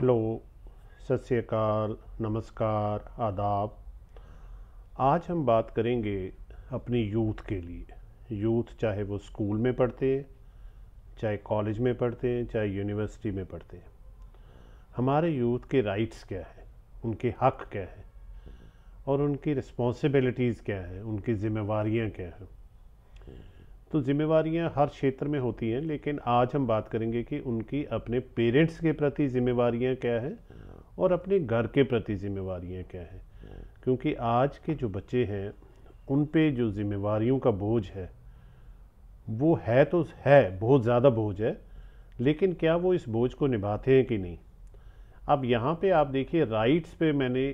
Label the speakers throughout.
Speaker 1: hello सत श्रीकाल नमस्कार आदाब आज हम बात करेंगे अपनी यूथ के लिए यूथ चाहे वो स्कूल में पढ़ते हैं चाहे कॉलेज में पढ़ते हैं चाहे यूनिवर्सिटी में पढ़ते हैं हमारे यूथ के राइट्स क्या हैं उनके हक क्या हैं और उनकी रिस्पॉन्सिबिलिटीज़ क्या हैं उनकी ज़िम्मेवारियाँ क्या हैं तो जिम्मेवारियां हर क्षेत्र में होती हैं लेकिन आज हम बात करेंगे कि उनकी अपने पेरेंट्स के प्रति जिम्मेवारियां क्या हैं और अपने घर के प्रति जिम्मेवारियां क्या हैं क्योंकि आज के जो बच्चे हैं उन पे जो जिम्मेवारियों का बोझ है वो है तो है बहुत ज़्यादा बोझ है लेकिन क्या वो इस बोझ को निभाते हैं कि नहीं अब यहाँ पे आप देखिए राइट्स पे मैंने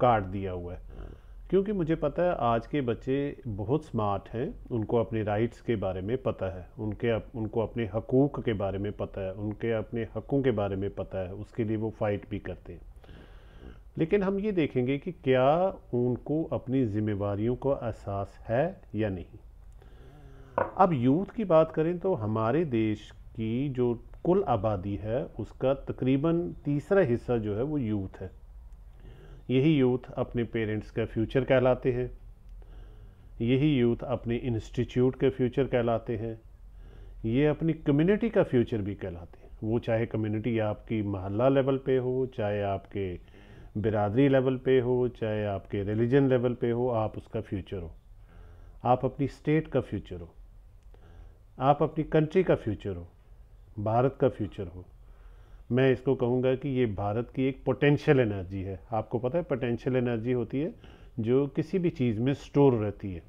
Speaker 1: कार्ड दिया हुआ है क्योंकि मुझे पता है आज के बच्चे बहुत स्मार्ट हैं उनको अपने राइट्स के बारे में पता है उनके अप, उनको अपने हकूक़ के बारे में पता है उनके अपने हक़ों के बारे में पता है उसके लिए वो फ़ाइट भी करते हैं लेकिन हम ये देखेंगे कि क्या उनको अपनी जिम्मेवारियों का एहसास है या नहीं अब यूथ की बात करें तो हमारे देश की जो कुल आबादी है उसका तकरीबन तीसरा हिस्सा जो है वो यूथ है यही यूथ अपने पेरेंट्स का फ्यूचर कहलाते हैं यही यूथ अपने इंस्टीट्यूट के फ्यूचर कहलाते हैं ये अपनी कम्युनिटी का फ्यूचर भी कहलाते हैं वो चाहे कम्युनिटी आपकी महल्ला लेवल पे हो चाहे आपके बिरादरी लेवल पे हो चाहे आपके रिलीजन लेवल पे हो आप उसका फ्यूचर हो आप अपनी स्टेट का फ्यूचर हो आप अपनी कंट्री का फ्यूचर हो भारत का फ्यूचर हो मैं इसको कहूँगा कि ये भारत की एक पोटेंशियल एनर्जी है आपको पता है पोटेंशियल एनर्जी होती है जो किसी भी चीज़ में स्टोर रहती है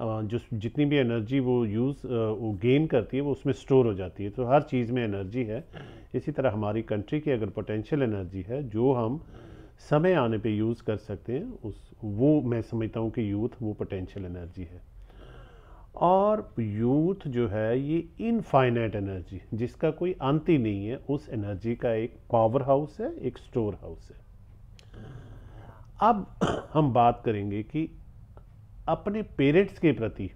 Speaker 1: जो जितनी भी एनर्जी वो यूज़ वो गेन करती है वो उसमें स्टोर हो जाती है तो हर चीज़ में एनर्जी है इसी तरह हमारी कंट्री की अगर पोटेंशियल एनर्जी है जो हम समय आने पे यूज़ कर सकते हैं उस वो मैं समझता हूँ कि यूथ वो पोटेंशियल एनर्जी है और यूथ जो है ये इनफाइनाइट एनर्जी जिसका कोई अंत ही नहीं है उस एनर्जी का एक पावर हाउस है एक स्टोर हाउस है अब हम बात करेंगे कि अपने पेरेंट्स के प्रति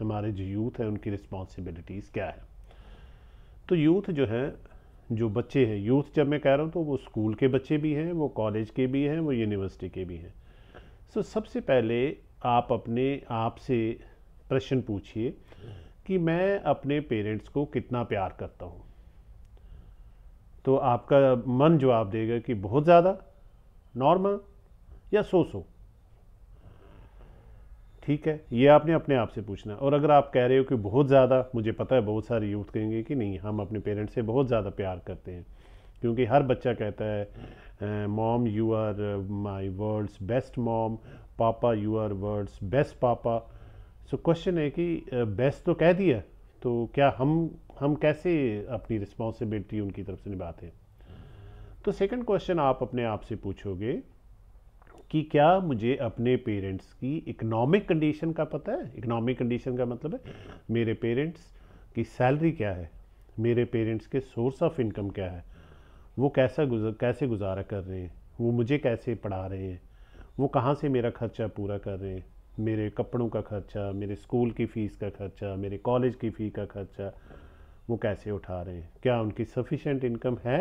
Speaker 1: हमारे जो यूथ है उनकी रिस्पॉन्सिबिलिटीज़ क्या है तो यूथ जो है जो बच्चे हैं यूथ जब मैं कह रहा हूँ तो वो स्कूल के बच्चे भी हैं वो कॉलेज के भी हैं वो यूनिवर्सिटी के भी हैं सो so, सबसे पहले आप अपने आप से प्रश्न पूछिए कि मैं अपने पेरेंट्स को कितना प्यार करता हूँ तो आपका मन जवाब देगा कि बहुत ज़्यादा नॉर्मल या सो सो ठीक है ये आपने अपने आप से पूछना है और अगर आप कह रहे हो कि बहुत ज़्यादा मुझे पता है बहुत सारे यूथ कहेंगे कि नहीं हम अपने पेरेंट्स से बहुत ज़्यादा प्यार करते हैं क्योंकि हर बच्चा कहता है mom you are my world's best mom पापा यू आर वर्ल्ड्स बेस्ट पापा सो क्वेश्चन है कि बेस्ट तो कह दिया तो क्या हम हम कैसे अपनी रिस्पॉन्सिबिलिटी उनकी तरफ से निभाते हैं तो सेकंड क्वेश्चन आप अपने आप से पूछोगे कि क्या मुझे अपने पेरेंट्स की इकोनॉमिक कंडीशन का पता है इकोनॉमिक कंडीशन का मतलब है मेरे पेरेंट्स की सैलरी क्या है मेरे पेरेंट्स के सोर्स ऑफ इनकम क्या है वो कैसा गुजर कैसे गुजारा कर रहे हैं वो मुझे कैसे पढ़ा रहे हैं वो कहाँ से मेरा खर्चा पूरा कर रहे हैं मेरे कपड़ों का खर्चा मेरे स्कूल की फ़ीस का खर्चा मेरे कॉलेज की फ़ी का खर्चा वो कैसे उठा रहे हैं क्या उनकी सफिशेंट इनकम है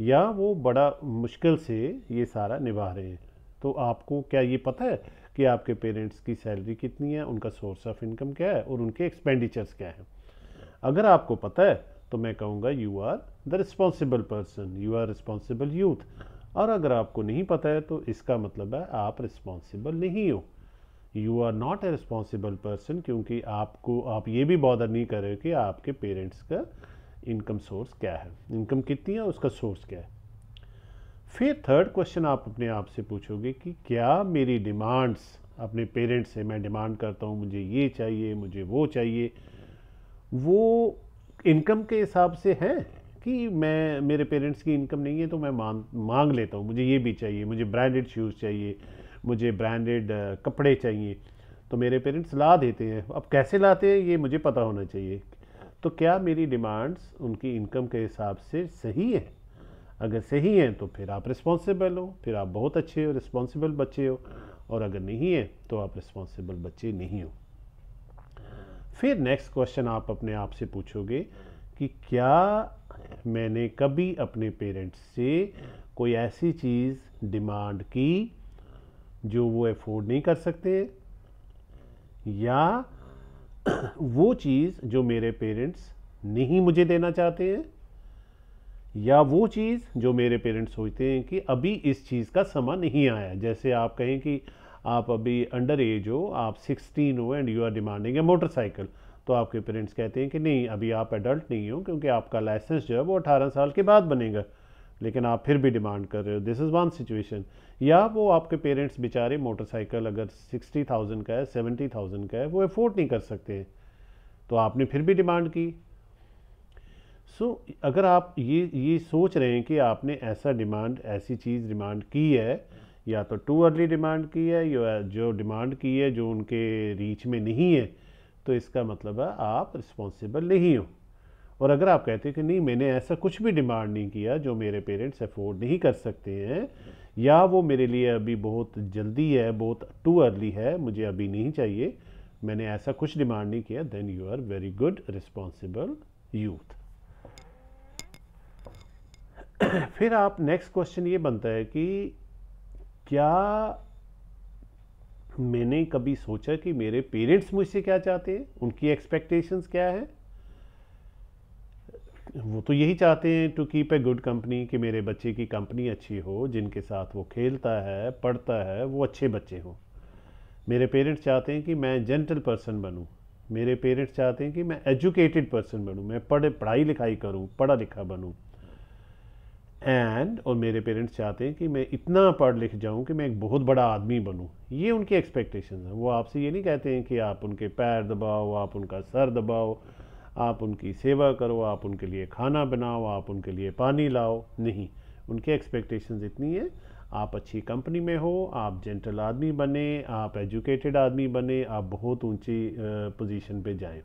Speaker 1: या वो बड़ा मुश्किल से ये सारा निभा रहे हैं तो आपको क्या ये पता है कि आपके पेरेंट्स की सैलरी कितनी है उनका सोर्स ऑफ इनकम क्या है और उनके एक्सपेंडिचर्स क्या हैं अगर आपको पता है तो मैं कहूँगा you are the responsible person you are responsible youth और अगर आपको नहीं पता है तो इसका मतलब है आप रिस्पॉन्सिबल नहीं हो you are not a responsible person क्योंकि आपको आप ये भी बॉदर नहीं कर रहे हो कि आपके पेरेंट्स का इनकम सोर्स क्या है इनकम कितनी है उसका सोर्स क्या है फिर थर्ड क्वेश्चन आप अपने आप से पूछोगे कि क्या मेरी डिमांड्स अपने पेरेंट्स से मैं डिमांड करता हूँ मुझे ये चाहिए मुझे वो चाहिए वो इनकम के हिसाब से हैं कि मैं मेरे पेरेंट्स की इनकम नहीं है तो मैं मांग मांग लेता हूँ मुझे ये भी चाहिए मुझे ब्रांडेड शूज़ चाहिए मुझे ब्रांडेड uh, कपड़े चाहिए तो मेरे पेरेंट्स ला देते हैं अब कैसे लाते हैं ये मुझे पता होना चाहिए तो क्या मेरी डिमांड्स उनकी इनकम के हिसाब से सही है अगर सही हैं तो फिर आप रिस्पॉन्सिबल हो फिर आप बहुत अच्छे हो रिस्पॉन्सिबल बच्चे हो और अगर नहीं है तो आप रिस्पॉन्सिबल बच्चे नहीं हो फिर नेक्स्ट क्वेश्चन आप अपने आप से पूछोगे कि क्या मैंने कभी अपने पेरेंट्स से कोई ऐसी चीज़ डिमांड की जो वो एफोर्ड नहीं कर सकते या वो चीज़ जो मेरे पेरेंट्स नहीं मुझे देना चाहते हैं या वो चीज़ जो मेरे पेरेंट्स सोचते हैं कि अभी इस चीज़ का समय नहीं आया जैसे आप कहें कि आप अभी अंडर एज हो आप सिक्सटीन हो and you are demanding a motorcycle तो आपके पेरेंट्स कहते हैं कि नहीं अभी आप एडल्ट नहीं हो क्योंकि आपका लाइसेंस जो है वो अठारह साल के बाद बनेगा लेकिन आप फिर भी डिमांड कर रहे हो दिस इज़ वन सिचुएशन या वो आपके पेरेंट्स बेचारे मोटरसाइकिल अगर सिक्सटी थाउजेंड का है सेवेंटी थाउजेंड का है वो अफोर्ड नहीं कर सकते हैं तो आपने फिर भी डिमांड की सो so, अगर आप ये ये सोच रहे हैं कि आपने ऐसा डिमांड ऐसी चीज़ डिमांड की है या तो टू अर्ली डिमांड की है या जो डिमांड की है जो उनके रीच में नहीं है तो इसका मतलब है आप रिस्पॉन्सिबल नहीं हो और अगर आप कहते हैं कि नहीं मैंने ऐसा कुछ भी डिमांड नहीं किया जो मेरे पेरेंट्स अफोर्ड नहीं कर सकते हैं या वो मेरे लिए अभी बहुत जल्दी है बहुत टू अर्ली है मुझे अभी नहीं चाहिए मैंने ऐसा कुछ डिमांड नहीं किया then you are very good responsible youth फिर आप नेक्स्ट क्वेश्चन ये बनता है कि क्या मैंने कभी सोचा कि मेरे पेरेंट्स मुझसे क्या चाहते हैं उनकी एक्सपेक्टेशंस क्या है वो तो यही चाहते हैं to keep a good company कि मेरे बच्चे की कंपनी अच्छी हो जिनके साथ वो खेलता है पढ़ता है वो अच्छे बच्चे हों मेरे पेरेंट्स चाहते हैं कि मैं जेंटल पर्सन बनूँ मेरे पेरेंट्स चाहते हैं कि मैं एजुकेटेड पर्सन बनूँ मैं पढ़े पढ़ाई लिखाई करूँ पढ़ा लिखा बनूँ एंड और मेरे पेरेंट्स चाहते हैं कि मैं इतना पढ़ लिख जाऊं कि मैं एक बहुत बड़ा आदमी बनूं ये उनकी एक्सपेक्टेशन है वो आपसे ये नहीं कहते हैं कि आप उनके पैर दबाओ आप उनका सर दबाओ आप उनकी सेवा करो आप उनके लिए खाना बनाओ आप उनके लिए पानी लाओ नहीं उनके एक्सपेक्टेशंस इतनी है आप अच्छी कंपनी में हो आप जेंटल आदमी बने आप एजुकेटेड आदमी बने आप बहुत ऊंची पोजीशन पे जाएं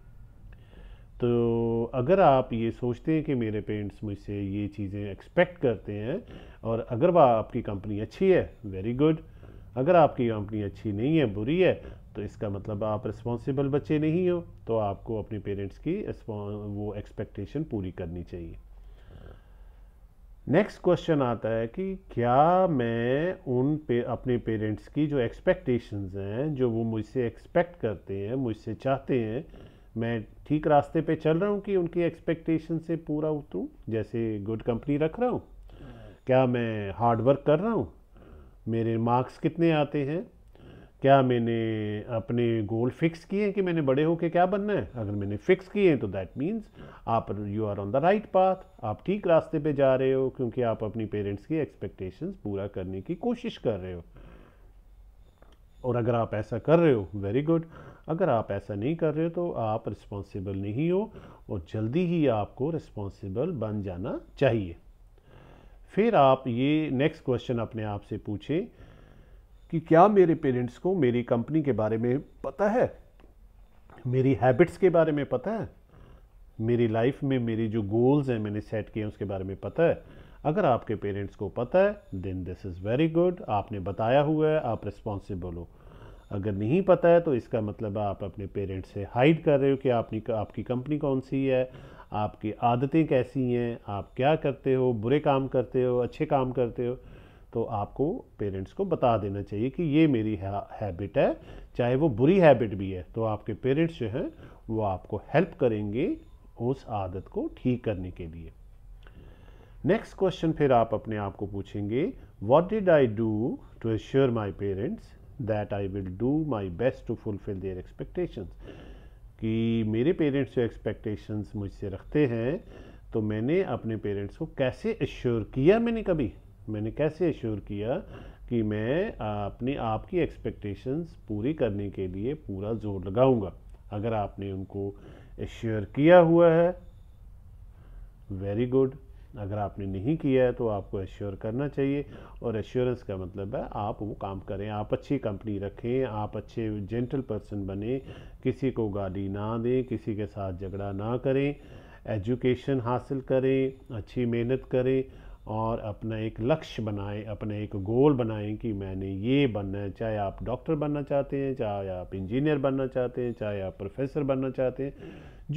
Speaker 1: तो अगर आप ये सोचते हैं कि मेरे पेरेंट्स मुझसे ये चीज़ें एक्सपेक्ट करते हैं और अगर वह आपकी कंपनी अच्छी है वेरी गुड अगर आपकी कंपनी अच्छी नहीं है बुरी है तो इसका मतलब आप रिस्पॉन्सिबल बच्चे नहीं हो तो आपको अपने पेरेंट्स की वो एक्सपेक्टेशन पूरी करनी चाहिए नेक्स्ट क्वेश्चन आता है कि क्या मैं उन पे अपने पेरेंट्स की जो एक्सपेक्टेशंस हैं जो वो मुझसे एक्सपेक्ट करते हैं मुझसे चाहते हैं मैं ठीक रास्ते पे चल रहा हूँ कि उनकी एक्सपेक्टेशन से पूरा उतरूँ जैसे गुड कंपनी रख रहा हूँ क्या मैं हार्ड वर्क कर रहा हूँ मेरे मार्क्स कितने आते हैं क्या मैंने अपने गोल फिक्स किए हैं कि मैंने बड़े होके क्या बनना है अगर मैंने फिक्स किए हैं तो दैट मीन्स आप you are on the right path आप ठीक रास्ते पे जा रहे हो क्योंकि आप अपनी पेरेंट्स की एक्सपेक्टेशंस पूरा करने की कोशिश कर रहे हो और अगर आप ऐसा कर रहे हो वेरी गुड अगर आप ऐसा नहीं कर रहे हो तो आप रिस्पॉन्सिबल नहीं हो और जल्दी ही आपको रिस्पॉन्सिबल बन जाना चाहिए फिर आप ये नेक्स्ट क्वेश्चन अपने आप से पूछें कि क्या मेरे पेरेंट्स को मेरी कंपनी के बारे में पता है मेरी हैबिट्स के बारे में पता है मेरी लाइफ में मेरी जो गोल्स हैं मैंने सेट किए हैं उसके बारे में पता है अगर आपके पेरेंट्स को पता है then this is very good आपने बताया हुआ है आप रिस्पॉन्सिबल हो अगर नहीं पता है तो इसका मतलब आप अपने पेरेंट्स से हाइड कर रहे हो कि आपकी आपकी कंपनी कौन सी है आपकी आदतें कैसी हैं आप क्या करते हो बुरे काम करते हो अच्छे काम करते हो तो आपको पेरेंट्स को बता देना चाहिए कि ये मेरी हैबिट है चाहे वो बुरी हैबिट भी है तो आपके पेरेंट्स जो हैं वो आपको हेल्प करेंगे उस आदत को ठीक करने के लिए नेक्स्ट क्वेश्चन फिर आप अपने आप को पूछेंगे what did I do to assure my parents that I will do my best to fulfil their expectations कि मेरे पेरेंट्स जो एक्सपेक्टेशंस मुझसे रखते हैं तो मैंने अपने पेरेंट्स को कैसे एश्योर किया मैंने कभी मैंने कैसे एश्योर किया कि मैं अपनी आपकी एक्सपेक्टेशंस पूरी करने के लिए पूरा जोर लगाऊंगा अगर आपने उनको एश्योर किया हुआ है वेरी गुड अगर आपने नहीं किया है तो आपको एश्योर करना चाहिए और एश्योरेंस का मतलब है आप वो काम करें आप अच्छी कंपनी रखें आप अच्छे जेंटल पर्सन बने किसी को गाली ना दें किसी के साथ झगड़ा ना करें एजुकेशन हासिल करें अच्छी मेहनत करें और अपना एक लक्ष्य बनाएं अपना एक गोल बनाएं कि मैंने ये बनना है चाहे आप डॉक्टर बनना चाहते हैं चाहे आप इंजीनियर बनना चाहते हैं चाहे आप प्रोफेसर बनना चाहते हैं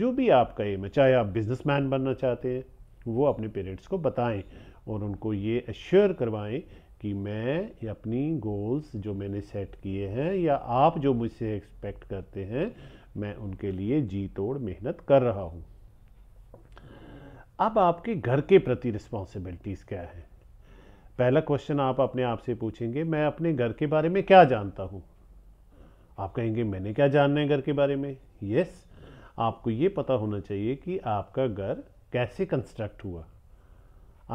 Speaker 1: जो भी आपका एम है चाहे आप बिजनेसमैन बनना चाहते हैं वो अपने पेरेंट्स को बताएं और उनको ये एश्योर करवाएं कि मैं अपनी गोल्स जो मैंने सेट किए हैं या आप जो मुझसे एक्सपेक्ट करते हैं मैं उनके लिए जी तोड़ मेहनत कर रहा हूँ अब आपके घर के प्रति रिस्पॉन्सिबिलिटीज़ क्या है पहला क्वेश्चन आप अपने आप से पूछेंगे मैं अपने घर के बारे में क्या जानता हूँ आप कहेंगे मैंने क्या जानना है घर के बारे में यस आपको ये पता होना चाहिए कि आपका घर कैसे कंस्ट्रक्ट हुआ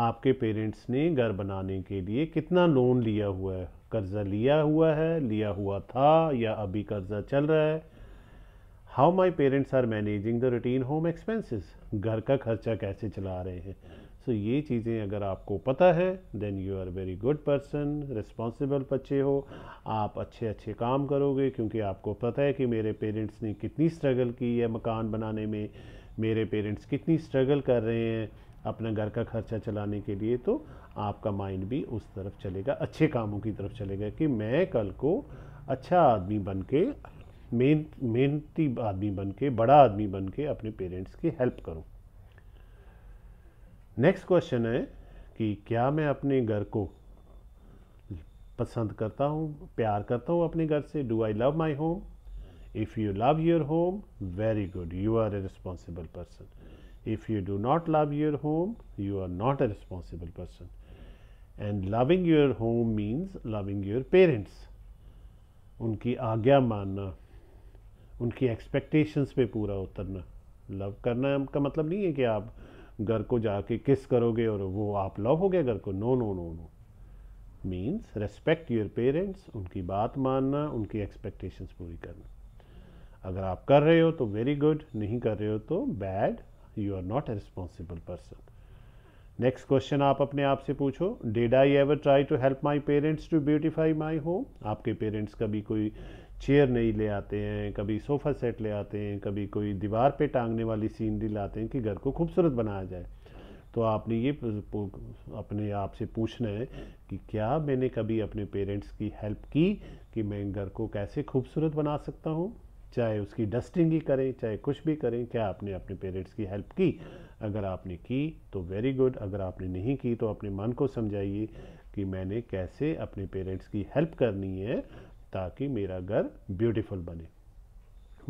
Speaker 1: आपके पेरेंट्स ने घर बनाने के लिए कितना लोन लिया हुआ है कर्ज़ा लिया हुआ है लिया हुआ था या अभी कर्ज़ा चल रहा है how my parents are managing the routine home expenses घर का खर्चा कैसे चला रहे हैं सो so, ये चीज़ें अगर आपको पता है then you are very good person responsible बच्चे हो आप अच्छे अच्छे काम करोगे क्योंकि आपको पता है कि मेरे पेरेंट्स ने कितनी स्ट्रगल की है मकान बनाने में मेरे पेरेंट्स कितनी स्ट्रगल कर रहे हैं अपना घर का खर्चा चलाने के लिए तो आपका माइंड भी उस तरफ चलेगा अच्छे कामों की तरफ चलेगा कि मैं कल को अच्छा आदमी बन के मेहन मेहनती आदमी बन के बड़ा आदमी बन के अपने पेरेंट्स की हेल्प करूं नेक्स्ट क्वेश्चन है कि क्या मैं अपने घर को पसंद करता हूँ प्यार करता हूँ अपने घर से do I love my home if you love your home very good you are a responsible person if you do not love your home you are not a responsible person and loving your home means loving your parents उनकी आज्ञा मानना उनकी expectations पे पूरा उतरना love करना का मतलब नहीं है कि आप घर को जाके किस करोगे और वो आप लव हो गया घर को no no no no means respect your parents उनकी बात मानना उनकी एक्सपेक्टेशंस पूरी करना अगर आप कर रहे हो तो वेरी गुड नहीं कर रहे हो तो bad you are not a responsible person next question आप अपने आप से पूछो did I ever try to help my parents to beautify my home आपके पेरेंट्स कभी कोई चेयर नहीं ले आते हैं कभी सोफ़ा सेट ले आते हैं कभी कोई दीवार पे टांगने वाली सीनरी लाते हैं कि घर को खूबसूरत बनाया जाए तो आपने ये अपने आप से पूछना है कि क्या मैंने कभी अपने पेरेंट्स की हेल्प की कि मैं घर को कैसे खूबसूरत बना सकता हूँ चाहे उसकी डस्टिंग ही करें चाहे कुछ भी करें क्या आपने अपने पेरेंट्स की हेल्प की अगर आपने की तो वेरी गुड अगर आपने नहीं की तो अपने मन को समझाइए कि मैंने कैसे अपने पेरेंट्स की हेल्प करनी है ताकि मेरा घर ब्यूटीफुल बने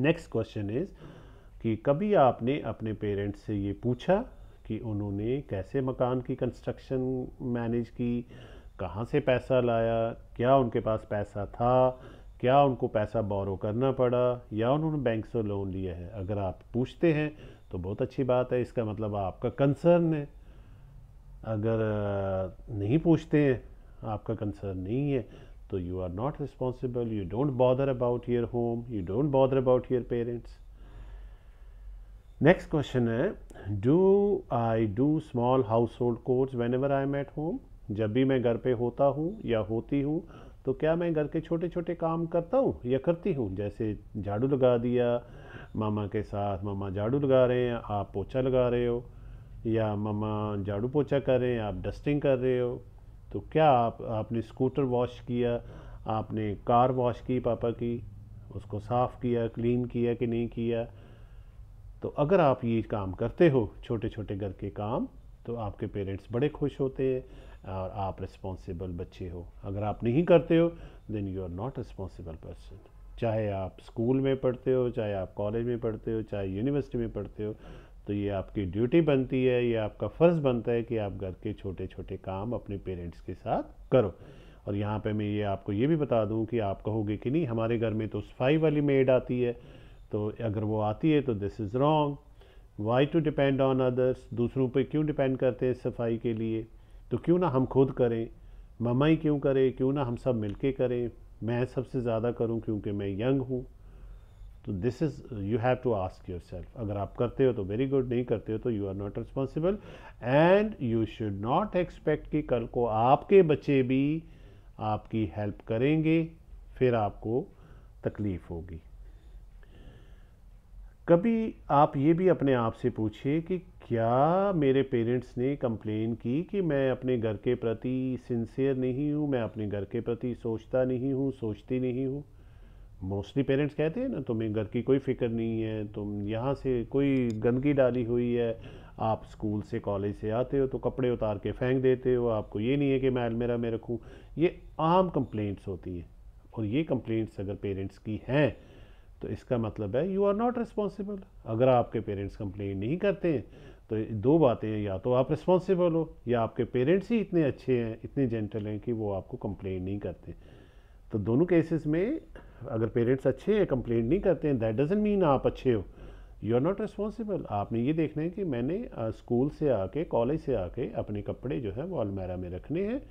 Speaker 1: नेक्स्ट क्वेश्चन इज़ कि कभी आपने अपने पेरेंट्स से ये पूछा कि उन्होंने कैसे मकान की कंस्ट्रक्शन मैनेज की कहाँ से पैसा लाया क्या उनके पास पैसा था क्या उनको पैसा बोरो करना पड़ा या उन्होंने बैंक से लोन लिया है अगर आप पूछते हैं तो बहुत अच्छी बात है इसका मतलब आपका कंसर्न है अगर नहीं पूछते हैं आपका कंसर्न नहीं है तो you are not responsible you don't bother about your home you don't bother about your parents next question है do I do small household chores whenever I am at home जब भी मैं घर पे होता हूँ या होती हूँ तो क्या मैं घर के छोटे छोटे काम करता हूँ या करती हूँ जैसे झाड़ू लगा दिया मामा के साथ मामा झाड़ू लगा रहे हैं आप पोछा लगा रहे हो या मामा झाड़ू पोछा कर रहे हैं आप डस्टिंग कर रहे हो तो क्या आप आपने स्कूटर वॉश किया आपने कार वॉश की पापा की उसको साफ़ किया क्लीन किया कि नहीं किया तो अगर आप ये काम करते हो छोटे छोटे घर के काम तो आपके पेरेंट्स बड़े खुश होते हैं और आप रिस्पॉन्सिबल बच्चे हो अगर आप नहीं करते हो then you are not responsible person चाहे आप स्कूल में पढ़ते हो चाहे आप कॉलेज में पढ़ते हो चाहे यूनिवर्सिटी में पढ़ते हो तो ये आपकी ड्यूटी बनती है ये आपका फ़र्ज़ बनता है कि आप घर के छोटे छोटे काम अपने पेरेंट्स के साथ करो और यहाँ पे मैं ये आपको ये भी बता दूँ कि आप कहोगे कि नहीं हमारे घर में तो सफाई वाली मेड आती है तो अगर वो आती है तो this is wrong why to depend on others दूसरों पर क्यों डिपेंड करते हैं सफाई के लिए तो क्यों ना हम खुद करें ममा ही क्यों करें क्यों ना हम सब मिलके करें मैं सबसे ज़्यादा करूं क्योंकि मैं यंग हूं तो this is you have to ask yourself अगर आप करते हो तो वेरी गुड नहीं करते हो तो you are not responsible and you should not expect कि कल को आपके बच्चे भी आपकी हेल्प करेंगे फिर आपको तकलीफ़ होगी कभी आप ये भी अपने आप से पूछिए कि क्या मेरे पेरेंट्स ने कंप्लेन की कि मैं अपने घर के प्रति सिंसियर नहीं हूँ मैं अपने घर के प्रति सोचता नहीं हूँ सोचती नहीं हूँ मोस्टली पेरेंट्स कहते हैं ना तुम्हें घर की कोई फिक्र नहीं है तुम यहाँ से कोई गंदगी डाली हुई है आप स्कूल से कॉलेज से आते हो तो कपड़े उतार के फेंक देते हो आपको ये नहीं है कि मैं अलमेरा में रखूँ ये आम कंप्लेंट्स होती हैं और ये कंप्लेंट्स अगर पेरेंट्स की हैं तो इसका मतलब है यू आर नॉट रिस्पॉन्सिबल अगर आपके पेरेंट्स कंप्लेन नहीं करते हैं तो दो बातें हैं या तो आप रिस्पॉन्सिबल हो या आपके पेरेंट्स ही इतने अच्छे हैं इतने जेंटल हैं कि वो आपको कंप्लेन नहीं करते तो दोनों केसेस में अगर पेरेंट्स अच्छे हैं कंप्लेंट नहीं करते हैं दैट डजेंट मीन आप अच्छे हो यू आर नॉट रिस्पॉन्सिबल आपने ये देखना है कि मैंने स्कूल से आके कॉलेज से आके अपने कपड़े जो है वो अलमेरा में रखने हैं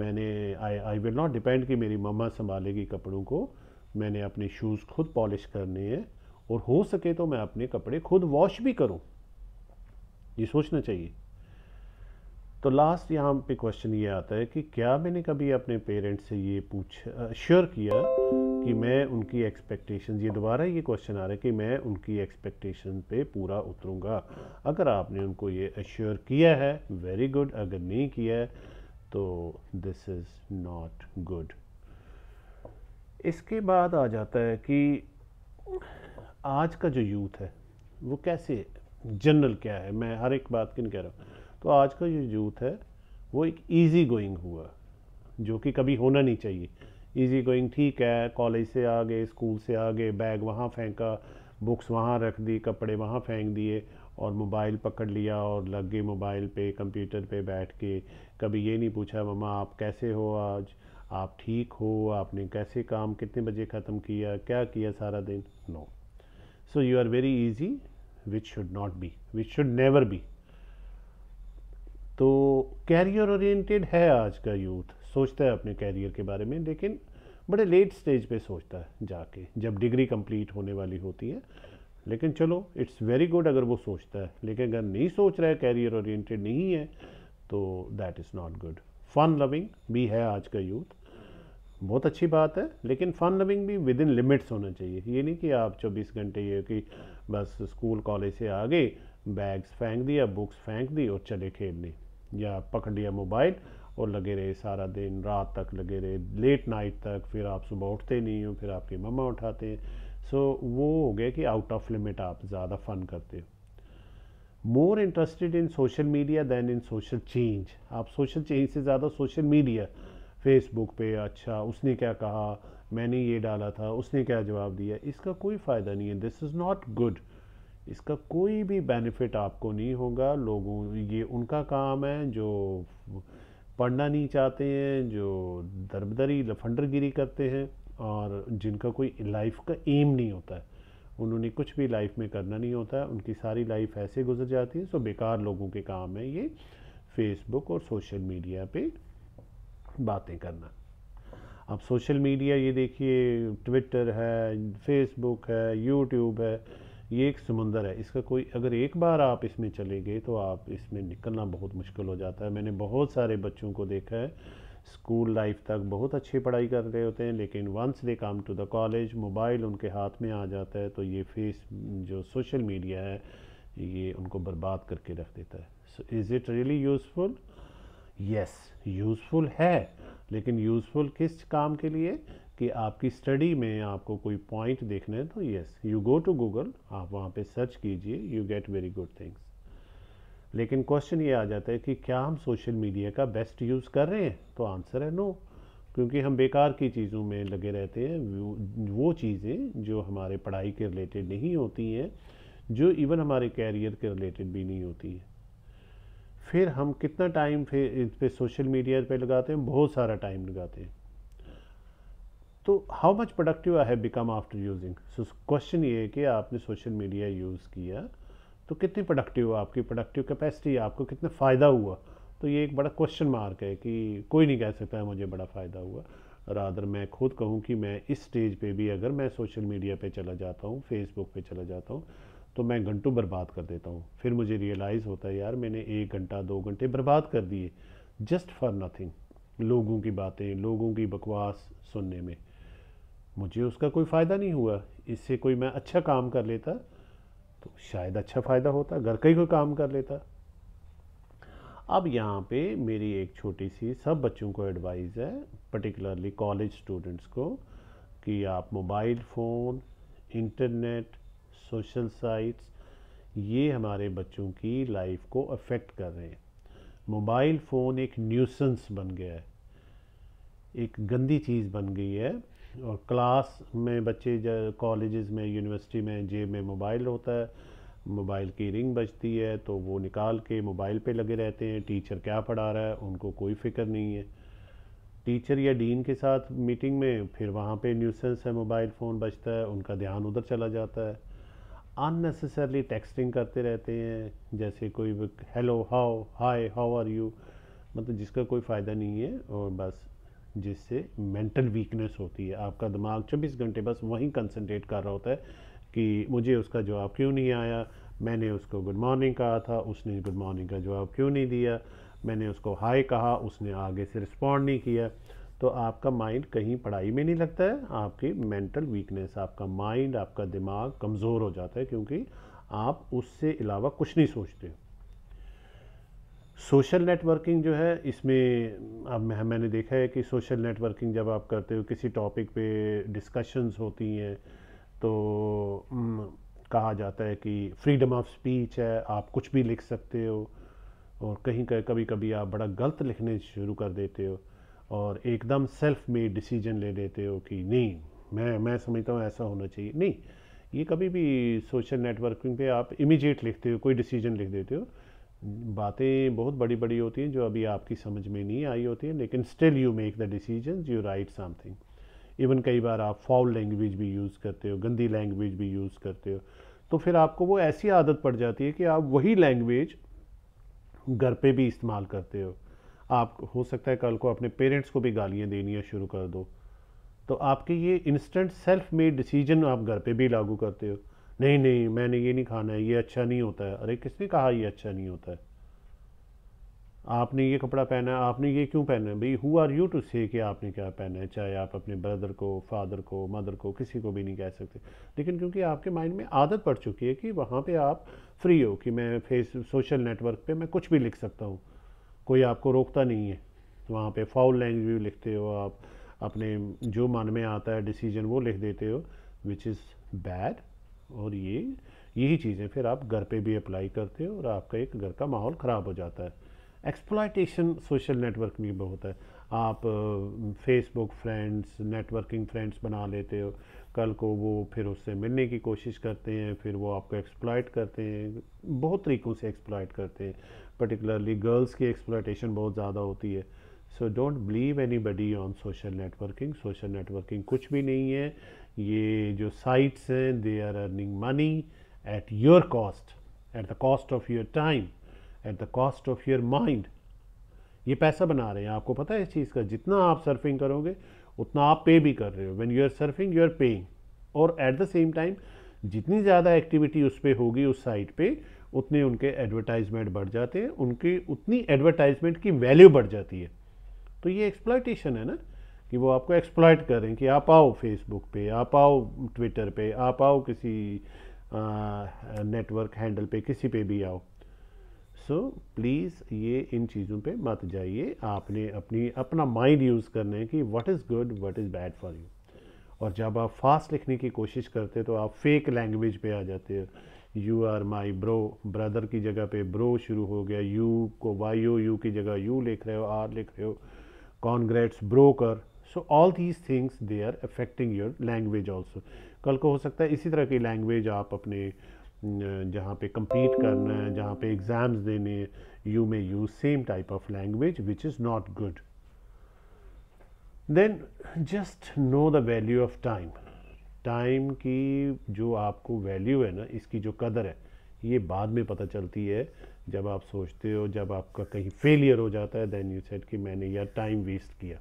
Speaker 1: मैंने I I will not depend कि मेरी मम्मा संभालेगी कपड़ों को मैंने अपने शूज़ खुद पॉलिश करने हैं और हो सके तो मैं अपने कपड़े खुद वॉश भी करूँ ये सोचना चाहिए तो लास्ट यहाँ पे क्वेश्चन ये आता है कि क्या मैंने कभी अपने पेरेंट्स से ये पूछ श्योर किया कि मैं उनकी एक्सपेक्टेशन ये दोबारा ये क्वेश्चन आ रहा है कि मैं उनकी एक्सपेक्टेशन पे पूरा उतरूँगा अगर आपने उनको ये अश्योर किया है वेरी गुड अगर नहीं किया है तो दिस इज़ नॉट गुड इसके बाद आ जाता है कि आज का जो यूथ है वो कैसे जनरल क्या है मैं हर एक बात की नहीं कह रहा हूँ तो आज का जो यूथ है वो एक ईजी गोइंग हुआ जो कि कभी होना नहीं चाहिए ईजी गोइंग ठीक है कॉलेज से आ गए स्कूल से आ गए बैग वहाँ फेंका बुक्स वहाँ रख दी कपड़े वहाँ फेंक दिए और मोबाइल पकड़ लिया और लग गए मोबाइल पे कंप्यूटर पे बैठ के कभी ये नहीं पूछा मम्मा आप कैसे हो आज आप ठीक हो आपने कैसे काम कितने बजे ख़त्म किया क्या किया सारा दिन no so you are very easy which should not be which should never be तो कैरियर ओरिएंटेड है आज का यूथ सोचता है अपने कैरियर के बारे में लेकिन बड़े लेट स्टेज पे सोचता है जाके जब डिग्री कंप्लीट होने वाली होती है लेकिन चलो इट्स वेरी गुड अगर वो सोचता है लेकिन अगर नहीं सोच रहा है कैरियर ओरिएंटेड नहीं है तो that is not good fun loving भी है आज का यूथ बहुत अच्छी बात है लेकिन फ़न लविंग भी विद इन लिमिट्स होना चाहिए ये नहीं कि आप चौबीस घंटे ये कि बस स्कूल कॉलेज से आ गए बैग्स फेंक दिया बुक्स फेंक दी और चले खेलने या पकड़ लिया मोबाइल और लगे रहे सारा दिन रात तक लगे रहे लेट नाइट तक फिर आप सुबह उठते नहीं हो फिर आपकी मम्मा उठाते हैं सो so, वो हो गया कि आउट ऑफ लिमिट आप ज़्यादा फ़न करते हो more interested in social media than in social change आप सोशल चेंज से ज़्यादा सोशल मीडिया फेसबुक पे अच्छा उसने क्या कहा मैंने ये डाला था उसने क्या जवाब दिया इसका कोई फ़ायदा नहीं है दिस इज़ नॉट गुड इसका कोई भी बेनिफिट आपको नहीं होगा लोगों ये उनका काम है जो पढ़ना नहीं चाहते हैं जो दरबदरी लफंडरगिरी करते हैं और जिनका कोई लाइफ का एम नहीं होता है उन्होंने कुछ भी लाइफ में करना नहीं होता है उनकी सारी लाइफ ऐसे गुजर जाती है सो बेकार लोगों के काम है ये फेसबुक और सोशल मीडिया पे बातें करना अब सोशल मीडिया ये देखिए ट्विटर है फेसबुक है यूट्यूब है ये एक समुंदर है इसका कोई अगर एक बार आप इसमें चले गए तो आप इसमें निकलना बहुत मुश्किल हो जाता है मैंने बहुत सारे बच्चों को देखा है स्कूल लाइफ तक बहुत अच्छी पढ़ाई कर रहे होते हैं लेकिन once they come to the college mobile उनके हाथ में आ जाता है तो ये फेस जो सोशल मीडिया है ये उनको बर्बाद करके रख देता है so is it really useful yes useful है लेकिन यूज़फुल किस काम के लिए कि आपकी स्टडी में आपको कोई पॉइंट देखना है तो yes you go to Google आप वहाँ पे सर्च कीजिए you get very good things लेकिन क्वेश्चन ये आ जाता है कि क्या हम सोशल मीडिया का बेस्ट यूज़ कर रहे हैं तो आंसर है नो क्योंकि हम बेकार की चीज़ों में लगे रहते हैं वो चीज़ें जो हमारे पढ़ाई के रिलेटेड नहीं होती हैं जो इवन हमारे कैरियर के रिलेटेड भी नहीं होती हैं फिर हम कितना टाइम फिर इस पर सोशल मीडिया पे लगाते हैं बहुत सारा टाइम लगाते हैं तो how much productive I have become after using so question ये है कि आपने सोशल मीडिया यूज़ किया तो कितनी प्रोडक्टिव आपकी प्रोडक्टिव कैपेसिटी आपको कितना फ़ायदा हुआ तो ये एक बड़ा क्वेश्चन मार्क है कि कोई नहीं कह सकता है मुझे बड़ा फ़ायदा हुआ रादर मैं खुद कहूँ कि मैं इस स्टेज पे भी अगर मैं सोशल मीडिया पे चला जाता हूँ फेसबुक पे चला जाता हूँ तो मैं घंटों बर्बाद कर देता हूँ फिर मुझे रियलाइज़ होता है यार मैंने एक घंटा दो घंटे बर्बाद कर दिए जस्ट फॉर नथिंग लोगों की बातें लोगों की बकवास सुनने में मुझे उसका कोई फ़ायदा नहीं हुआ इससे कोई मैं अच्छा काम कर लेता तो शायद अच्छा फ़ायदा होता घर का ही कोई काम कर लेता अब यहाँ पे मेरी एक छोटी सी सब बच्चों को एडवाइस है पर्टिकुलरली कॉलेज स्टूडेंट्स को कि आप mobile phone internet social sites ये हमारे बच्चों की लाइफ को अफेक्ट कर रहे हैं मोबाइल फ़ोन एक न्यूसेंस बन गया है एक गंदी चीज़ बन गई है और क्लास में बच्चे कॉलेजेस में यूनिवर्सिटी में जेब में मोबाइल होता है मोबाइल की रिंग बजती है तो वो निकाल के मोबाइल पे लगे रहते हैं टीचर क्या पढ़ा रहा है उनको कोई फिक्र नहीं है टीचर या डीन के साथ मीटिंग में फिर वहाँ पे न्यूसेंस है मोबाइल फ़ोन बजता है उनका ध्यान उधर चला जाता है अननेसेसरली टेक्सटिंग करते रहते हैं जैसे कोई हेलो हाओ हाय हाउ आर यू मतलब जिसका कोई फ़ायदा नहीं है और बस जिससे मेंटल वीकनेस होती है आपका दिमाग 24 घंटे बस वहीं कंसंट्रेट कर रहा होता है कि मुझे उसका जवाब क्यों नहीं आया मैंने उसको गुड मॉर्निंग कहा था उसने गुड मॉर्निंग का जवाब क्यों नहीं दिया मैंने उसको हाय कहा उसने आगे से रिस्पॉन्ड नहीं किया तो आपका माइंड कहीं पढ़ाई में नहीं लगता है आपकी मेंटल वीकनेस आपका माइंड आपका दिमाग कमज़ोर हो जाता है क्योंकि आप उससे अलावा कुछ नहीं सोचते सोशल नेटवर्किंग जो है इसमें अब मैं मैंने देखा है कि सोशल नेटवर्किंग जब आप करते हो किसी टॉपिक पे डिस्कशंस होती हैं तो न, कहा जाता है कि फ्रीडम ऑफ स्पीच है आप कुछ भी लिख सकते हो और कहीं कहीं कभी कभी आप बड़ा गलत लिखने शुरू कर देते हो और एकदम सेल्फ मेड डिसीजन ले लेते हो कि नहीं मैं मैं समझता हूँ ऐसा होना चाहिए नहीं ये कभी भी सोशल नेटवर्किंग पे आप इमीजिएट लिखते हो कोई डिसीजन लिख देते हो बातें बहुत बड़ी बड़ी होती हैं जो अभी आपकी समझ में नहीं आई होती हैं लेकिन still you make the decision you write something even कई बार आप फाउल लैंग्वेज भी यूज़ करते हो गंदी लैंग्वेज भी यूज़ करते हो तो फिर आपको वो ऐसी आदत पड़ जाती है कि आप वही लैंग्वेज घर पे भी इस्तेमाल करते हो आप हो सकता है कल को अपने पेरेंट्स को भी गालियाँ देनियाँ शुरू कर दो तो आपके ये इंस्टेंट सेल्फ मेड डिसीजन आप घर पे भी लागू करते हो नहीं नहीं मैंने ये नहीं खाना है ये अच्छा नहीं होता है अरे किसने कहा ये अच्छा नहीं होता है आपने ये कपड़ा पहना है आपने ये क्यों पहना है भाई हु आर यू टू से कि आपने क्या पहना है चाहे आप अपने ब्रदर को फादर को मदर को किसी को भी नहीं कह सकते लेकिन क्योंकि आपके माइंड में आदत पड़ चुकी है कि वहाँ पे आप फ्री हो कि मैं फेस सोशल नेटवर्क पे मैं कुछ भी लिख सकता हूँ कोई आपको रोकता नहीं है वहाँ पर फाउल लैंग्वेज भी लिखते हो आप अपने जो मन में आता है डिसीजन वो लिख देते हो विच इज़ बैड और ये यही चीज़ें फिर आप घर पे भी अप्लाई करते हो और आपका एक घर का माहौल ख़राब हो जाता है एक्सप्लाइटेशन सोशल नेटवर्क में भी होता है आप फेसबुक फ्रेंड्स नेटवर्किंग फ्रेंड्स बना लेते हो कल को वो फिर उससे मिलने की कोशिश करते हैं फिर वो आपको एक्सप्लाइट करते हैं बहुत तरीक़ों से एक्सप्लाइट करते हैं पर्टिकुलरली गर्ल्स की एक्सप्लाइटेशन बहुत ज़्यादा होती है so don't believe anybody on social networking social networking कुछ भी नहीं है ये जो साइट्स हैं they are earning money at your cost at the cost of your time at the cost of your mind ये पैसा बना रहे हैं आपको पता है इस चीज़ का जितना आप सर्फिंग करोगे उतना आप पे भी कर रहे हो when you are surfing you are paying और एट द सेम टाइम जितनी ज़्यादा एक्टिविटी उस पर होगी उस साइट पे उतने उनके एडवर्टाइजमेंट बढ़ जाते हैं उनकी उतनी एडवर्टाइजमेंट की वैल्यू बढ़ जाती है तो ये एक्सप्लाइटेशन है ना कि वो आपको एक्सप्लॉयट करें कि आप आओ फेसबुक पे आप आओ ट्विटर पे आप आओ किसी नेटवर्क हैंडल पे किसी पे भी आओ सो so, प्लीज़ ये इन चीज़ों पे मत जाइए आपने अपनी अपना माइंड यूज़ करना है कि what is good what is bad for you और जब आप फास्ट लिखने की कोशिश करते हो तो आप फेक लैंग्वेज पे आ जाते हो you are my bro brother की जगह पे ब्रो शुरू हो गया यू को वाई ओ यू की जगह यू लिख रहे हो आर लिख रहे हो कॉन्ग्रेट्स ब्रो कर so all these things they are affecting your language also कल को हो सकता है इसी तरह की लैंग्वेज आप अपने जहाँ पे कंपीट करना है जहाँ पे एग्ज़ाम्स देने you may use same type of language which is not good then just know the value of time time की जो आपको वैल्यू है ना इसकी जो कदर है ये बाद में पता चलती है जब आप सोचते हो जब आपका कहीं फेलियर हो जाता है देन यू सेट कि मैंने यार टाइम वेस्ट किया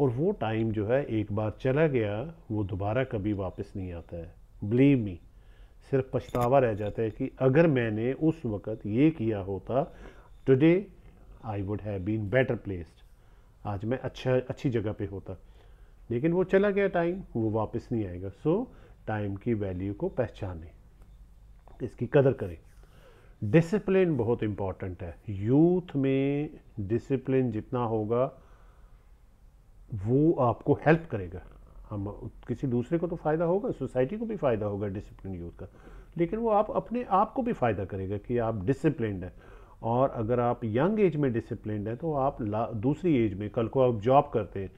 Speaker 1: और वो टाइम जो है एक बार चला गया वो दोबारा कभी वापस नहीं आता है बिलीव मी सिर्फ पछतावा रह जाता है कि अगर मैंने उस वक़्त ये किया होता today I would have been better placed आज मैं अच्छा अच्छी जगह पे होता लेकिन वो चला गया टाइम वो वापस नहीं आएगा सो so, टाइम की वैल्यू को पहचानें इसकी कदर करें डिसिप्लिन बहुत इम्पॉर्टेंट है यूथ में डिसिप्लिन जितना होगा वो आपको हेल्प करेगा हम किसी दूसरे को तो फ़ायदा होगा सोसाइटी को भी फ़ायदा होगा डिसिप्लिन यूथ का लेकिन वो आप अपने आप को भी फ़ायदा करेगा कि आप डिसिप्लिन हैं और अगर आप यंग एज में डिसिप्लिन हैं तो आप दूसरी एज में कल को आप जॉब करते हैं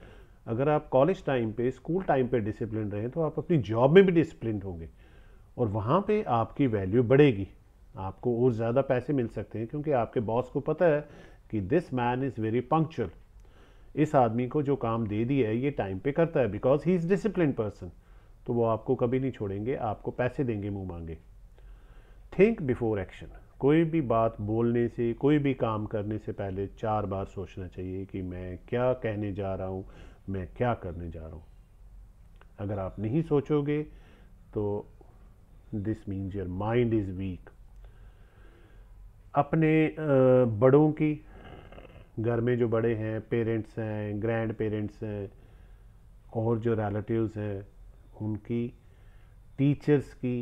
Speaker 1: अगर आप कॉलेज टाइम पे स्कूल टाइम पे डिसिप्लिन रहे तो आप अपनी जॉब में भी डिसिप्लिन होंगे और वहाँ पे आपकी वैल्यू बढ़ेगी आपको और ज़्यादा पैसे मिल सकते हैं क्योंकि आपके बॉस को पता है कि this man is very punctual इस आदमी को जो काम दे दिया है ये टाइम पे करता है because he is discipline person तो वो आपको कभी नहीं छोड़ेंगे आपको पैसे देंगे मुंह मांगे थिंक बिफोर एक्शन कोई भी बात बोलने से कोई भी काम करने से पहले चार बार सोचना चाहिए कि मैं क्या कहने जा रहा हूँ मैं क्या करने जा रहा हूँ अगर आप नहीं सोचोगे तो this means your mind is weak अपने बड़ों की घर में जो बड़े हैं पेरेंट्स हैं ग्रैंड पेरेंट्स हैं और जो रिलेटिव्स हैं उनकी टीचर्स की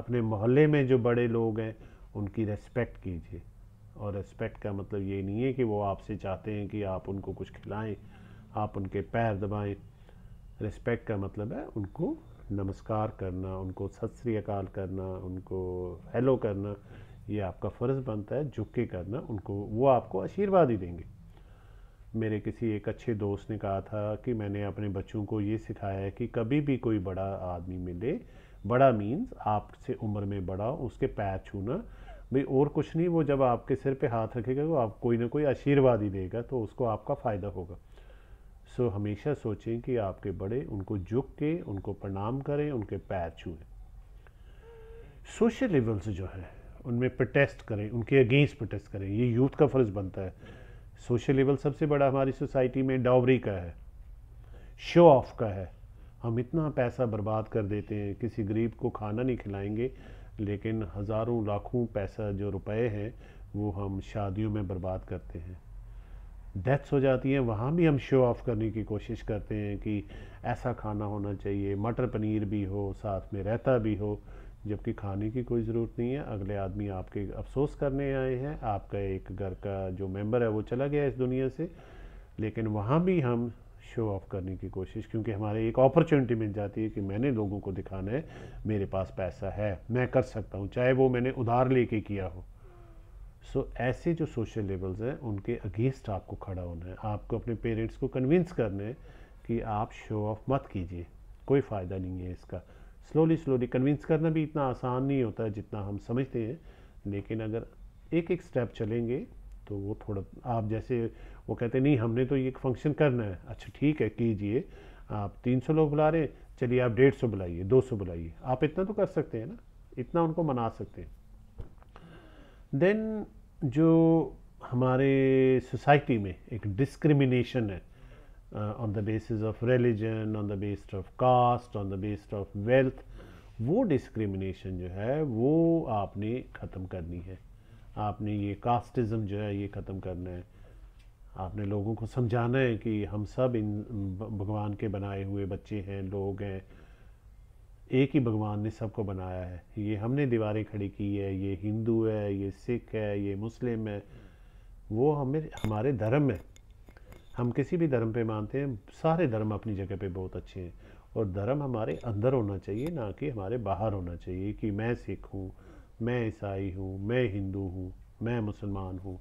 Speaker 1: अपने मोहल्ले में जो बड़े लोग हैं उनकी रेस्पेक्ट कीजिए और रेस्पेक्ट का मतलब ये नहीं है कि वो आपसे चाहते हैं कि आप उनको कुछ खिलाएं आप उनके पैर दबाएं रेस्पेक्ट का मतलब है उनको नमस्कार करना उनको सत श्री अकाल करना उनको हेलो करना ये आपका फ़र्ज़ बनता है झुक के करना उनको वो आपको आशीर्वाद ही देंगे मेरे किसी एक अच्छे दोस्त ने कहा था कि मैंने अपने बच्चों को ये सिखाया है कि कभी भी कोई बड़ा आदमी मिले बड़ा मीन्स आपसे उम्र में बड़ा उसके पैर छूना भाई और कुछ नहीं वो जब आपके सिर पे हाथ रखेगा तो आप कोई ना कोई आशीर्वाद ही देगा तो उसको आपका फ़ायदा होगा सो so, हमेशा सोचें कि आपके बड़े उनको झुक के उनको प्रणाम करें उनके पैर छूएं सोशल लेवल्स जो हैं उनमें प्रोटेस्ट करें उनके अगेंस्ट प्रोटेस्ट करें ये यूथ का फ़र्ज़ बनता है सोशल लेवल सबसे बड़ा हमारी सोसाइटी में डावरी का है शो ऑफ का है हम इतना पैसा बर्बाद कर देते हैं किसी गरीब को खाना नहीं खिलाएंगे लेकिन हज़ारों लाखों पैसा जो रुपए हैं वो हम शादियों में बर्बाद करते हैं डेथ्स हो जाती हैं वहाँ भी हम शो ऑफ़ करने की कोशिश करते हैं कि ऐसा खाना होना चाहिए मटर पनीर भी हो साथ में रहता भी हो जबकि खाने की कोई ज़रूरत नहीं है अगले आदमी आपके अफसोस करने आए हैं आपका एक घर का जो मेंबर है वो चला गया इस दुनिया से लेकिन वहाँ भी हम शो ऑफ करने की कोशिश क्योंकि हमारे एक अपॉर्चुनिटी मिल जाती है कि मैंने लोगों को दिखाना है मेरे पास पैसा है मैं कर सकता हूँ चाहे वो मैंने उधार लेके किया हो सो so, ऐसे जो सोशल लेवल्स हैं उनके अगेंस्ट आपको खड़ा होना है आपको अपने पेरेंट्स को कन्विंस करना है कि आप शो ऑफ मत कीजिए कोई फ़ायदा नहीं है इसका स्लोली स्लोली कन्विंस करना भी इतना आसान नहीं होता है जितना हम समझते हैं लेकिन अगर एक एक स्टेप चलेंगे तो वो थोड़ा आप जैसे वो कहते नहीं हमने तो ये फंक्शन करना है अच्छा ठीक है कीजिए आप 300 लोग बुला रहे हैं चलिए आप डेढ़ सौ बुलाइए दो सौ बुलाइए आप इतना तो कर सकते हैं ना इतना उनको मना सकते हैं देन जो हमारे सोसाइटी में एक डिस्क्रिमिनेशन है uh, on the basis of religion on the basis of caste on the basis of wealth वो डिस्क्रिमिनेशन जो है वो आपने ख़त्म करनी है आपने ये कास्टिज़म जो है ये ख़त्म करना है आपने लोगों को समझाना है कि हम सब इन भगवान के बनाए हुए बच्चे हैं लोग हैं एक ही भगवान ने सबको बनाया है ये हमने दीवारें खड़ी की है ये हिंदू है ये सिख है ये मुस्लिम है वो हमें हमारे धर्म है हम किसी भी धर्म पे मानते हैं सारे धर्म अपनी जगह पे बहुत अच्छे हैं और धर्म हमारे अंदर होना चाहिए ना कि हमारे बाहर होना चाहिए कि मैं सिख हूँ मैं ईसाई हूँ मैं हिंदू हूँ मैं मुसलमान हूँ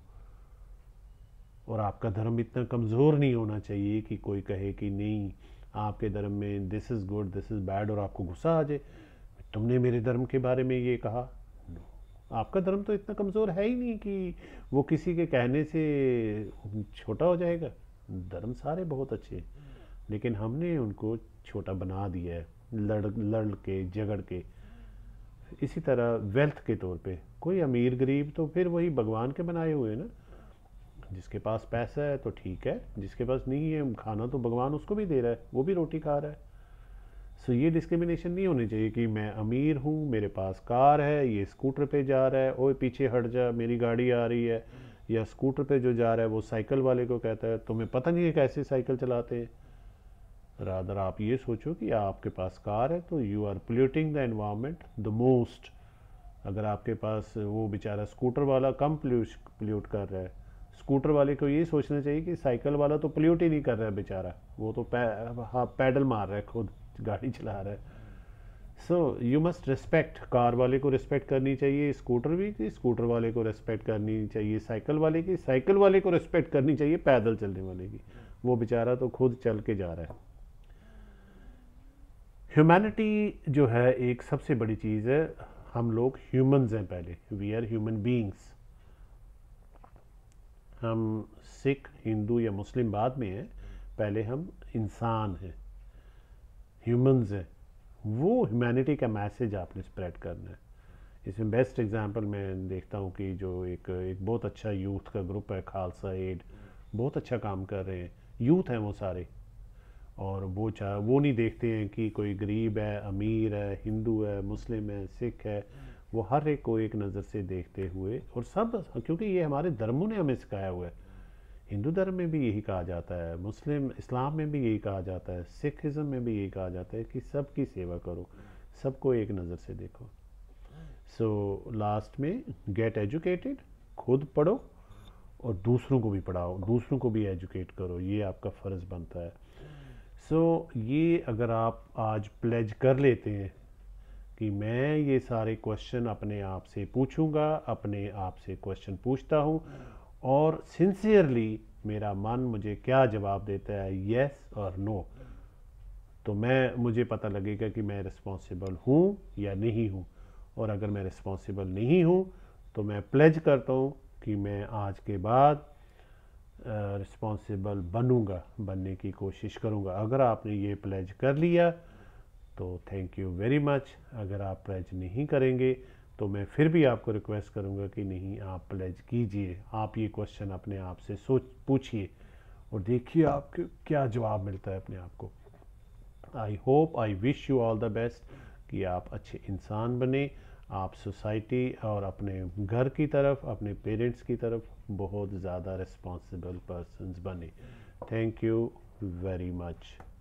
Speaker 1: और आपका धर्म इतना कमज़ोर नहीं होना चाहिए कि कोई कहे कि नहीं आपके धर्म में this is good this is bad और आपको गुस्सा आ जाए तुमने मेरे धर्म के बारे में ये कहा आपका धर्म तो इतना कमज़ोर है ही नहीं कि वो किसी के कहने से छोटा हो जाएगा धर्म सारे बहुत अच्छे लेकिन हमने उनको छोटा बना दिया है लड़ लड़ के झगड़ के इसी तरह वेल्थ के तौर पे कोई अमीर गरीब तो फिर वही भगवान के बनाए हुए ना जिसके पास पैसा है तो ठीक है जिसके पास नहीं है खाना तो भगवान उसको भी दे रहा है वो भी रोटी खा रहा है सो ये डिस्क्रिमिनेशन नहीं होनी चाहिए कि मैं अमीर हूँ मेरे पास कार है ये स्कूटर पे जा रहा है ओए पीछे हट जा मेरी गाड़ी आ रही है या स्कूटर पे जो जा रहा है वो साइकिल वाले को कहता है तुम्हें तो पता नहीं है कैसे साइकिल चलाते हैं रादर आप ये सोचो कि आपके पास कार है तो you are polluting the environment the most अगर आपके पास वो बेचारा स्कूटर वाला कम पोल्यूट कर रहा है स्कूटर वाले को ये सोचना चाहिए कि साइकिल वाला तो पोल्यूट ही नहीं कर रहा है बेचारा वो तो पै, हाँ पैडल मार रहा है खुद गाड़ी चला रहा है so you must respect car वाले को रिस्पेक्ट करनी चाहिए स्कूटर भी की स्कूटर वाले को रिस्पेक्ट करनी चाहिए साइकिल वाले की साइकिल वाले को रिस्पेक्ट करनी चाहिए पैदल चलने वाले की वो बेचारा तो खुद चल के जा रहा है ह्यूमैनिटी जो है एक सबसे बड़ी चीज़ है हम लोग ह्यूमंस हैं पहले वी आर ह्यूमन बींग्स हम सिख हिंदू या मुस्लिम बाद में हैं पहले हम इंसान हैं ह्यूमंस हैं वो ह्यूमैनिटी का मैसेज आपने स्प्रेड करना है इसमें बेस्ट एग्जांपल मैं देखता हूँ कि जो एक एक बहुत अच्छा यूथ का ग्रुप है खालसा एड बहुत अच्छा काम कर रहे हैं यूथ हैं वो सारे और वो चाह वो नहीं देखते हैं कि कोई गरीब है अमीर है हिंदू है मुस्लिम है सिख है वो हर एक को एक नज़र से देखते हुए और सब क्योंकि ये हमारे धर्मों ने हमें सिखाया हुआ है हिंदू धर्म में भी यही कहा जाता है मुस्लिम इस्लाम में भी यही कहा जाता है सिखिज़म में भी यही कहा जाता है कि सब की सेवा करो सबको एक नज़र से देखो सो so, लास्ट में गेट एजुकेटेड खुद पढ़ो और दूसरों को भी पढ़ाओ दूसरों को भी एजुकेट करो ये आपका फ़र्ज़ बनता है सो so, ये अगर आप आज प्लेज कर लेते हैं कि मैं ये सारे क्वेश्चन अपने आप से पूछूंगा अपने आप से क्वेश्चन पूछता हूँ और सिंसियरली मेरा मन मुझे क्या जवाब देता है येस और नो तो मैं मुझे पता लगेगा कि मैं रिस्पॉन्सिबल हूँ या नहीं हूँ और अगर मैं रिस्पॉन्सिबल नहीं हूँ तो मैं प्लेज करता हूँ कि मैं आज के बाद रिस्पॉन्सिबल बनूँगा बनने की कोशिश करूँगा अगर आपने ये प्लेज कर लिया तो थैंक यू वेरी मच अगर आप प्लेज नहीं करेंगे तो मैं फिर भी आपको रिक्वेस्ट करूँगा कि नहीं आप प्लेज कीजिए आप ये क्वेश्चन अपने आप से सोच पूछिए और देखिए आप क्या जवाब मिलता है अपने आप को I hope I wish you all the best कि आप अच्छे इंसान बने आप सोसाइटी और अपने घर की तरफ अपने पेरेंट्स की तरफ बहुत ज़्यादा रिस्पॉन्सिबल पर्सनस बने थैंक यू वेरी मच